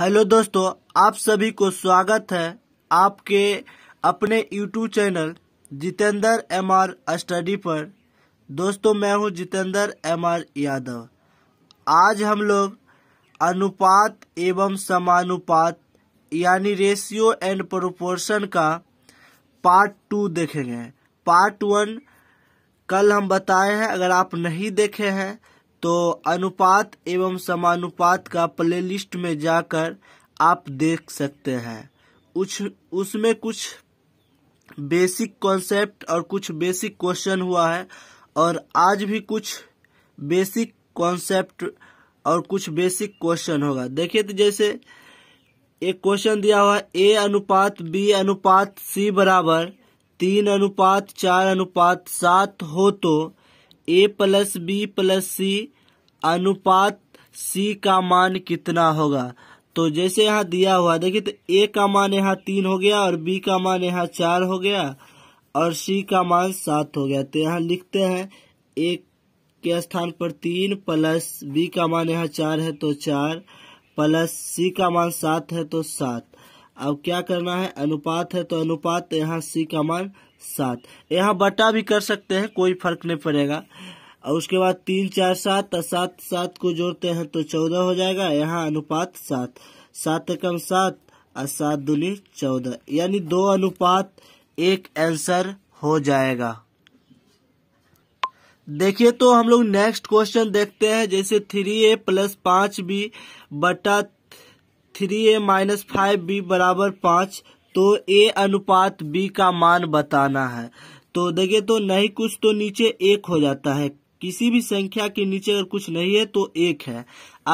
hello दोस्तों आप सभी को स्वागत है आपके अपने YouTube channel Jitendra M R study पर दोस्तों मैं हूं जितेंद्र एम आर यादव आज हम लोग अनुपात एवं समानुपात यानी रेशियो एंड प्रोपोर्शन का पार्ट टू देखेंगे पार्ट वन कल हम बताए हैं अगर आप नहीं देखे हैं तो अनुपात एवं समानुपात का प्लेलिस्ट में जाकर आप देख सकते हैं उस उसमें कुछ बेसिक कॉन्सेप्ट और कुछ बेसिक क्वेश्चन हुआ है और आज भी कुछ बेसिक कॉन्सेप्ट और कुछ बेसिक क्वेश्चन होगा देखिए तो जैसे एक क्वेश्चन दिया हुआ ए अनुपात बी अनुपात सी बराबर तीन अनुपात चार अनुपात सात हो तो A plus B plus C अनुपात सी का मान कितना होगा तो जैसे यहाँ दिया हुआ देखिए तो ए का मान यहाँ तीन हो गया और बी का मान यहाँ चार हो गया और सी का मान सात हो गया तो यहाँ लिखते हैं ए के स्थान पर तीन प्लस बी का मान यहाँ चार है तो चार प्लस सी का मान सात है तो सात अब क्या करना है अनुपात है तो अनुपात यहाँ सी का मान सात यहाँ बटा भी कर सकते हैं कोई फर्क नहीं पड़ेगा और उसके बाद तीन चार सात और सात सात को जोड़ते हैं तो चौदह हो जाएगा यहाँ अनुपात सात सात एकम सात और सात दूनी चौदह यानी दो अनुपात एक आंसर हो जाएगा देखिए तो हम लोग नेक्स्ट क्वेश्चन देखते हैं जैसे थ्री ए प्लस पांच बी बटा three A minus five B बराबर पाँच तो ए अनुपात बी का मान बताना है तो देखिए तो नहीं कुछ तो नीचे एक हो जाता है किसी भी संख्या के नीचे अगर कुछ नहीं है तो एक है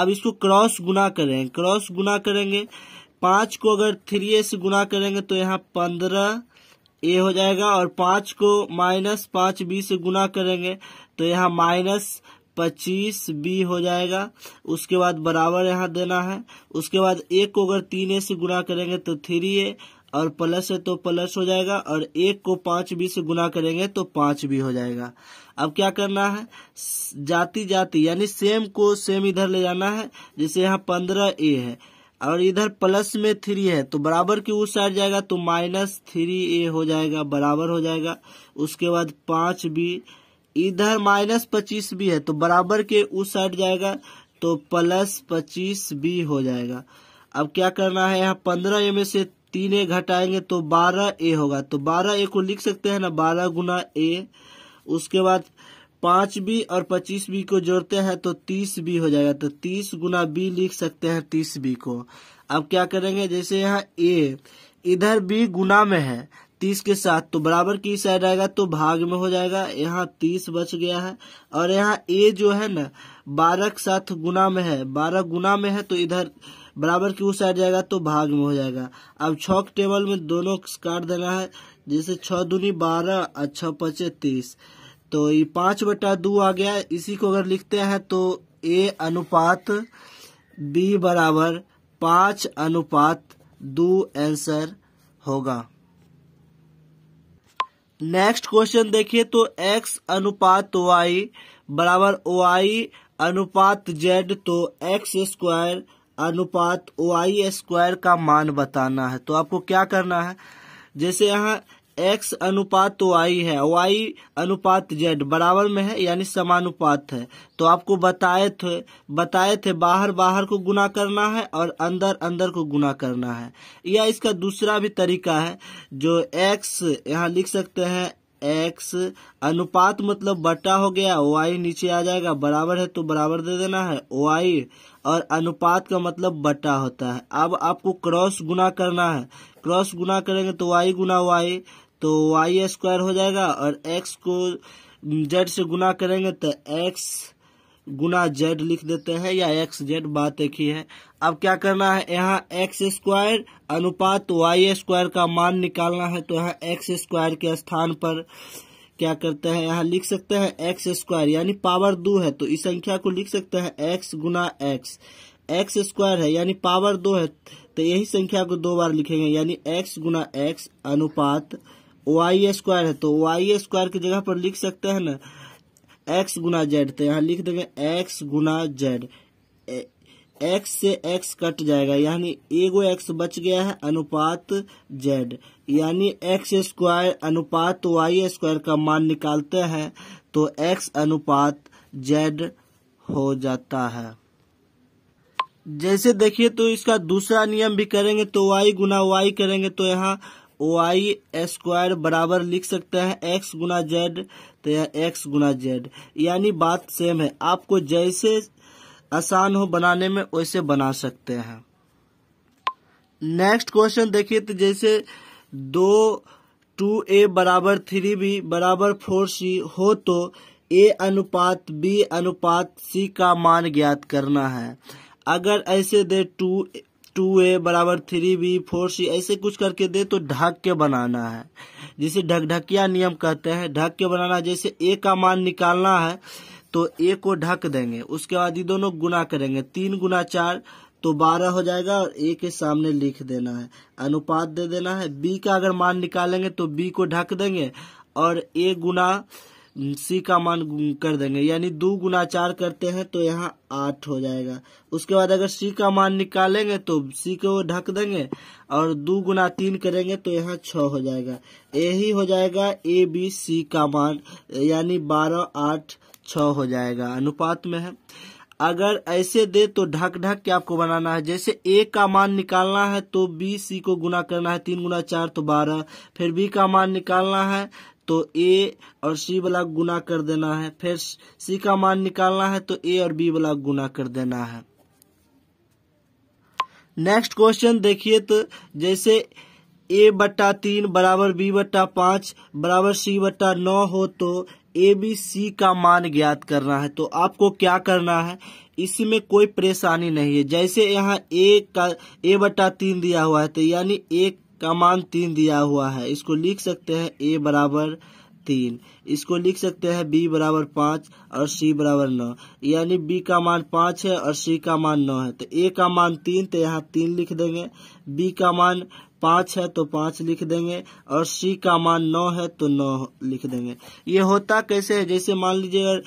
अब इसको क्रॉस गुना करें क्रॉस गुना करेंगे पाँच को अगर थ्री ए से गुना करेंगे तो यहाँ पंद्रह ए हो जाएगा और पाँच को माइनस पाँच बी से गुना करेंगे तो यहाँ माइनस पच्चीस बी हो जाएगा उसके बाद बराबर यहाँ देना है उसके बाद एक को अगर तीन ए से गुना करेंगे तो थ्री ए और प्लस है तो प्लस हो जाएगा और एक को पांच बी से गुना करेंगे तो पांच बी हो जाएगा अब क्या करना है जाति जाति यानी सेम को सेम इधर ले जाना है जैसे यहाँ पंद्रह ए है और इधर प्लस में थ्री है तो बराबर की उस साइड जाएगा तो माइनस थ्री ए हो जाएगा बराबर हो जाएगा उसके बाद पांच बी इधर माइनस पच्चीस भी है तो बराबर के उस साइड जाएगा तो प्लस पच्चीस भी हो जाएगा अब क्या करना है यहाँ पंद्रह ए में से तीन ए घटाएंगे तो बारह ए होगा तो बारह ए को लिख सकते हैं ना बारह गुना ए उसके बाद पांच बी और पच्चीस बी को जोड़ते हैं तो तीस बी हो जाएगा तो तीस गुना बी लिख सकते हैं तीस बी को अब क्या करेंगे जैसे यहाँ ए इधर बी गुना में है तीस के साथ तो बराबर की साइड आएगा तो भाग में हो जाएगा यहाँ तीस बच गया है और यहाँ ए जो है ना बारह के साथ गुना में है बारह गुना में है तो इधर बराबर की उस साइड जाएगा तो भाग में हो जाएगा अब के टेबल में दोनों काट देना है जैसे छ दूनी बारह और छ पचे तीस तो ये पांच बटा दो आ गया इसी को अगर लिखते हैं तो ए अनुपात बी बराबर पांच अनुपात दो आंसर होगा नेक्स्ट क्वेश्चन देखिए तो x अनुपात तो y बराबर y अनुपात z तो x स्क्वायर अनुपात y स्क्वायर का मान बताना है तो आपको क्या करना है जैसे यहाँ एक्स अनुपात वाई तो है वाई अनुपात जेड बराबर में है यानी समानुपात है तो आपको बताए थे बताए थे बाहर बाहर को गुना करना है और अंदर अंदर को गुना करना है या इसका दूसरा भी तरीका है जो एक्स यहाँ लिख सकते हैं एक्स अनुपात मतलब बटा हो गया वाई नीचे आ जाएगा बराबर है तो बराबर दे देना है वाई और अनुपात का मतलब बटा होता है अब आपको क्रॉस गुना करना है क्रॉस गुना करेंगे तो वाई गुना वाई तो वाई स्क्वायर हो जाएगा और एक्स को जेड से गुना करेंगे तो एक्स गुना जेड लिख देते हैं या एक्स जेड बात एक ही है अब क्या करना है यहाँ एक्स स्क्वायर अनुपात वाई स्क्वायर का मान निकालना है तो यहाँ एक्स स्क्वायर के स्थान पर क्या करते हैं यहाँ लिख सकते हैं एक्स स्क्वायर यानी पावर दो है तो इस संख्या को लिख सकते हैं एक्स गुना एक्स एक्स स्क्वायर है यानी पावर दो है तो यही संख्या को दो बार लिखेंगे यानी एक्स गुना एक्स अनुपात वाई स्क्वायर है तो वाई स्क्वायर की जगह पर लिख सकते हैं ना एक्स गुना जेड तो यहाँ लिख देंगे एक्स गुना जेड एक्स से एक्स कट जाएगा यानी एगो एक्स बच गया है अनुपात जेड यानी एक्स स्क्वायर अनुपात वाई स्क्वायर का मान निकालते हैं तो एक्स अनुपात जेड हो जाता है जैसे देखिए तो इसका दूसरा नियम भी करेंगे तो वाई गुना वाई करेंगे तो यहाँ वाई स्क्वायर बराबर लिख सकते हैं एक्स गुना जेड तो यह एक्स गुना जेड यानी बात सेम है आपको जैसे आसान हो बनाने में वैसे बना सकते हैं नेक्स्ट क्वेश्चन देखिए तो जैसे दो टू ए बराबर थ्री बी बराबर फोर सी हो तो ए अनुपात बी अनुपात सी का मान ज्ञात करना है अगर ऐसे दे टू टू ए बराबर थ्री बी फोर सी ऐसे कुछ करके दे तो ढक के बनाना है जिसे ढकढकिया नियम कहते हैं ढक के बनाना जैसे ए का मान निकालना है तो ए को ढक देंगे उसके बाद ये दोनों गुना करेंगे तीन गुना चार तो बारह हो जाएगा और ए के सामने लिख देना है अनुपात दे देना है बी का अगर मान निकालेंगे तो बी को ढक देंगे और ए गुना सी का मान कर देंगे यानी दो गुना चार करते हैं तो यहाँ आठ हो जाएगा उसके बाद अगर सी का मान निकालेंगे तो सी को ढक देंगे और दो गुना तीन करेंगे तो यहाँ छ हो जाएगा यही हो जाएगा ए बी सी का मान यानी बारह आठ छ हो जाएगा अनुपात में है अगर ऐसे दे तो ढक ढक के आपको बनाना है जैसे ए का मान निकालना है तो बी सी को गुना करना है तीन गुना चार तो बारह फिर बी का मान निकालना है तो ए और सी वाला गुना कर देना है फिर सी का मान निकालना है तो ए और बी वाला गुना कर देना है नेक्स्ट क्वेश्चन देखिए तो जैसे ए बट्टा तीन बराबर बी बट्टा पांच बराबर सी बट्टा नौ हो तो ए बी सी का मान ज्ञात करना है तो आपको क्या करना है इसमें कोई परेशानी नहीं है जैसे यहाँ ए का ए बट्टा तीन दिया हुआ है तो यानी ए का मान तीन दिया हुआ है इसको लिख सकते हैं ए बराबर तीन इसको लिख सकते हैं बी बराबर पांच और सी बराबर नौ यानी बी का मान पांच है और सी का मान नौ है तो ए का मान तीन तो यहाँ तीन लिख देंगे बी का मान पांच है तो पांच लिख देंगे और सी का मान नौ है तो नौ लिख देंगे ये होता कैसे है जैसे मान लीजिए अगर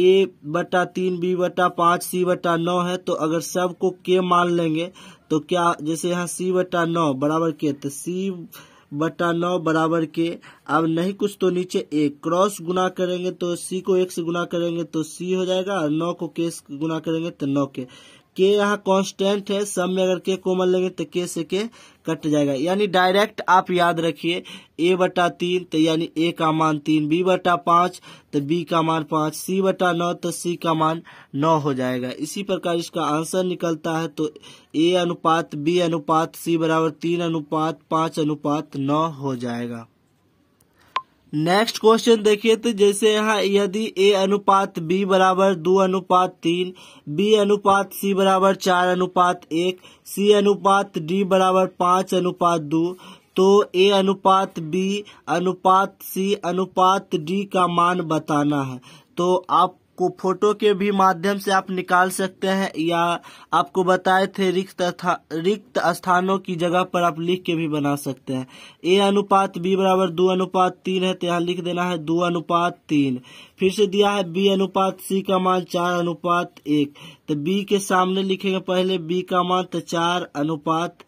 ए बटा तीन बी बटा पांच सी बटा नौ है तो अगर सबको के मान लेंगे तो क्या जैसे यहाँ सी बटा नौ बराबर के तो सी बटा नौ बराबर के अब नहीं कुछ तो नीचे एक क्रॉस गुना करेंगे तो सी को एक से गुना करेंगे तो सी हो जाएगा और नौ को के गुना करेंगे तो नौ के के यहाँ कांस्टेंट है सब में अगर के कोमल लेंगे तो के से के कट जाएगा यानी डायरेक्ट आप याद रखिए ए बटा तीन तो यानी ए का मान तीन बी बटा पांच तो बी का मान पांच सी बटा नौ तो सी का मान नौ हो जाएगा इसी प्रकार इसका आंसर निकलता है तो ए अनुपात बी अनुपात सी बराबर तीन अनुपात पांच अनुपात नौ हो जाएगा नेक्स्ट क्वेश्चन देखिए तो जैसे यहाँ यदि ए अनुपात बी बराबर दो अनुपात तीन बी अनुपात सी बराबर चार अनुपात एक सी अनुपात डी बराबर पांच अनुपात दो तो ए अनुपात बी अनुपात सी अनुपात डी का मान बताना है तो आप को फोटो के भी माध्यम से आप निकाल सकते हैं या आपको बताए थे रिक्त रिक्त स्थानों की जगह पर आप लिख के भी बना सकते हैं ए अनुपात बी बराबर दो अनुपात तीन है तो यहाँ लिख देना है दो अनुपात तीन फिर से दिया है बी अनुपात सी का मान चार अनुपात एक तो बी के सामने लिखेगा पहले बी का मान तो चार अनुपात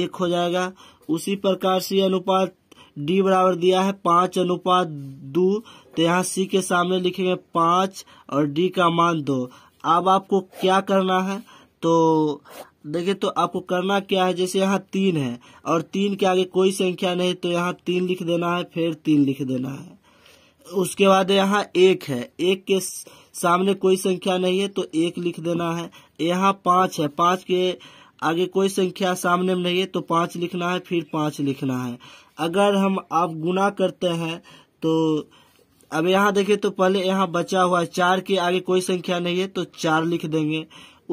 एक हो जाएगा उसी प्रकार से अनुपात डी बराबर दिया है पांच अनुपात दो तो यहाँ सी के सामने लिखेंगे पांच और डी का मान दो अब आपको क्या करना है तो देखिये तो आपको करना क्या है जैसे यहाँ तीन है और तीन के आगे कोई संख्या नहीं तो यहाँ तीन लिख देना है फिर तीन लिख देना है उसके बाद यहाँ एक है एक के सामने कोई संख्या नहीं है तो एक लिख देना है यहाँ पांच है पांच के आगे कोई संख्या सामने में नहीं है तो पांच लिखना है फिर पांच लिखना है अगर हम आप गुना करते हैं तो अब यहाँ देखिए तो पहले यहाँ बचा हुआ है चार के आगे कोई संख्या नहीं है तो चार लिख देंगे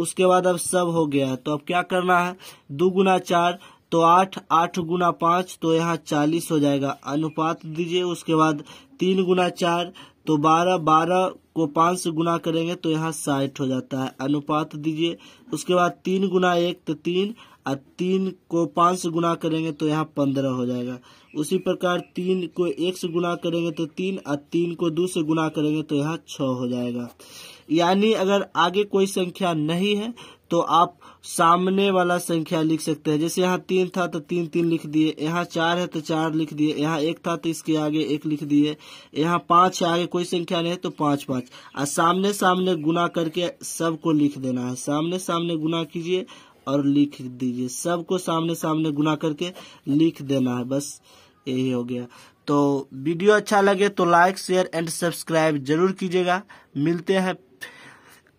उसके बाद अब सब हो गया है तो अब क्या करना है दो गुना चार तो आठ आठ गुना पांच तो यहाँ चालीस हो जाएगा अनुपात दीजिए उसके बाद तीन गुना चार तो बारह बारह को पांच से गुना करेंगे तो यहाँ साठ हो जाता है अनुपात दीजिए उसके बाद तीन गुना एक तो तीन और तीन को पाँच से गुना करेंगे तो यहाँ पंद्रह हो जाएगा उसी प्रकार तीन को एक से गुना करेंगे तो तीन और तीन को दो से गुना करेंगे तो यहाँ छः हो जाएगा यानी अगर आगे कोई संख्या नहीं है तो आप सामने वाला संख्या लिख सकते हैं जैसे यहाँ तीन था तो तीन तीन लिख दिए यहाँ चार है तो चार लिख दिए यहाँ एक था तो इसके आगे एक लिख दिए यहाँ पांच है आगे कोई संख्या नहीं है तो पांच पांच और सामने सामने गुना करके सबको लिख देना है सामने सामने गुना कीजिए और लिख दीजिए सबको सामने सामने गुना करके लिख देना है बस यही हो गया तो वीडियो अच्छा लगे तो लाइक शेयर एंड सब्सक्राइब जरूर कीजिएगा मिलते हैं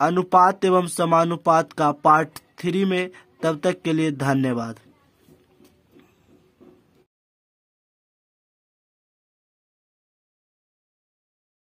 अनुपात एवं समानुपात का पार्ट थ्री में तब तक के लिए धन्यवाद